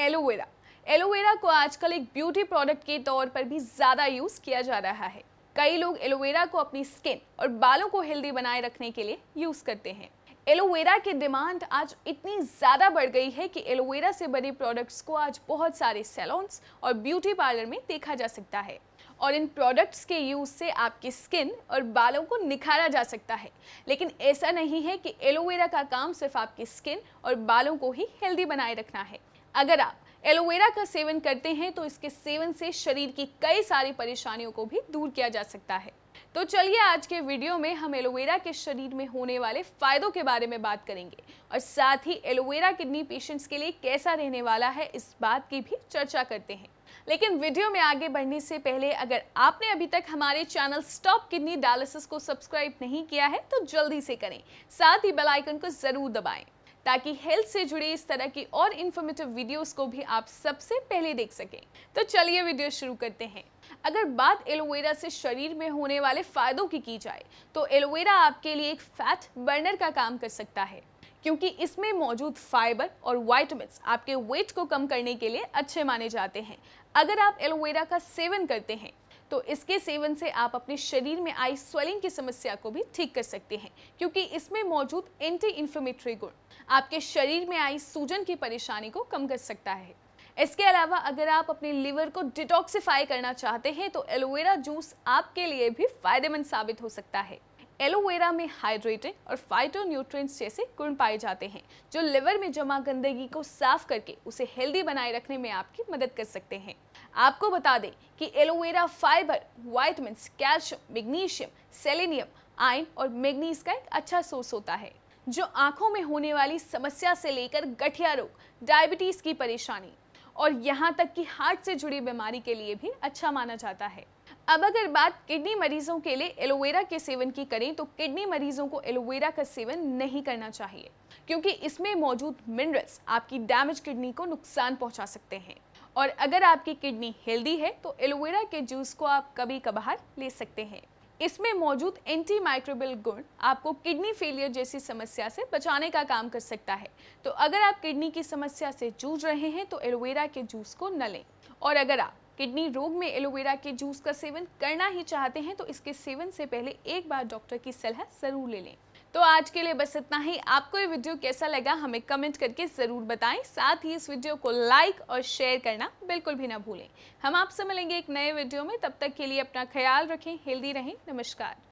aloe vera aloe vera को आजकल एक ब्यूटी प्रोडक्ट के तौर पर भी ज़्यादा यूज़ किया जा रहा है कई लोग एलोवेरा को अपनी स्किन और बालों को हेल्दी बनाए रखने के लिए यूज़ करते हैं एलोवेरा की डिमांड आज इतनी ज़्यादा बढ़ गई है कि एलोवेरा से बने प्रोडक्ट्स को आज बहुत सारे सैलॉन्स और ब्यूटी पार्लर में देखा जा सकता है और इन प्रोडक्ट्स के यूज़ से आपकी स्किन और बालों को निखारा जा सकता है लेकिन ऐसा नहीं है कि एलोवेरा का काम सिर्फ आपकी स्किन और बालों को ही हेल्दी बनाए रखना है अगर आप एलोवेरा का सेवन करते हैं तो इसके सेवन से शरीर की कई सारी परेशानियों को भी दूर किया जा सकता है तो चलिए आज के वीडियो में हम एलोवेरा के शरीर में होने वाले फायदों के बारे में बात करेंगे और साथ ही एलोवेरा किडनी पेशेंट्स के लिए कैसा रहने वाला है इस बात की भी चर्चा करते हैं लेकिन वीडियो में आगे बढ़ने से पहले अगर आपने अभी तक हमारे चैनल स्टॉप किडनी डायलिसिस को सब्सक्राइब नहीं किया है तो जल्दी से करें साथ ही बेलाइकन को जरूर दबाएं ताकि हेल्थ से जुड़े इस तरह की और इन्फॉर्मेटिव वीडियोस को भी आप सबसे पहले देख सकें तो चलिए वीडियो शुरू करते हैं अगर बात एलोवेरा से शरीर में होने वाले फ़ायदों की की जाए तो एलोवेरा आपके लिए एक फैट बर्नर का काम कर सकता है क्योंकि इसमें मौजूद फाइबर और वाइटमिन आपके वेट को कम करने के लिए अच्छे माने जाते हैं अगर आप एलोवेरा का सेवन करते हैं तो इसके सेवन से आप अपने शरीर में आई स्वेलिंग की समस्या को भी ठीक कर सकते हैं क्योंकि इसमें मौजूद एंटी इन्फ्लेमेटरी गुण आपके शरीर में आई सूजन की परेशानी को कम कर सकता है इसके अलावा अगर आप अपने लिवर को डिटॉक्सिफाई करना चाहते हैं तो एलोवेरा जूस आपके लिए भी फायदेमंद साबित हो सकता है एलोवेरा में हाइड्रेटेड और फाइटो न्यूट्रिएंट्स जैसे गुण पाए जाते हैं जो लिवर में जमा गंदगी को साफ करके उसे हेल्दी बनाए रखने में आपकी मदद कर सकते हैं आपको बता दें कि aloe vera fibre vitamin calcium magnesium selenium iron और मैग्नीज का एक अच्छा सोर्स होता है जो आंखों में होने वाली समस्या से लेकर गठिया रोग डायबिटीज़ की परेशानी और यहाँ तक कि हार्ट से जुड़ी बीमारी के लिए भी अच्छा माना जाता है अब अगर बात किडनी मरीजों के लिए एलोवेरा के सेवन की करें तो किडनी मरीजों को एलोवेरा का सेवन नहीं करना चाहिए क्योंकि इसमें मौजूद मिनरल्स आपकी डैमेज किडनी को नुकसान पहुंचा सकते हैं और अगर आपकी किडनी हेल्दी है तो एलोवेरा के जूस को आप कभी कभार ले सकते हैं इसमें मौजूद एंटी माइक्रोबियल गुण आपको किडनी फेलियर जैसी समस्या से बचाने का काम कर सकता है तो अगर आप किडनी की समस्या से जूझ रहे हैं तो एलोवेरा के जूस को न लें और अगर आप किडनी रोग में एलोवेरा के जूस का सेवन करना ही चाहते हैं तो इसके सेवन से पहले एक बार डॉक्टर की सलाह ज़रूर ले लें तो आज के लिए बस इतना ही आपको ये वीडियो कैसा लगा हमें कमेंट करके ज़रूर बताएं साथ ही इस वीडियो को लाइक और शेयर करना बिल्कुल भी ना भूलें हम आपसे मिलेंगे एक नए वीडियो में तब तक के लिए अपना ख्याल रखें हेल्दी रहें नमस्कार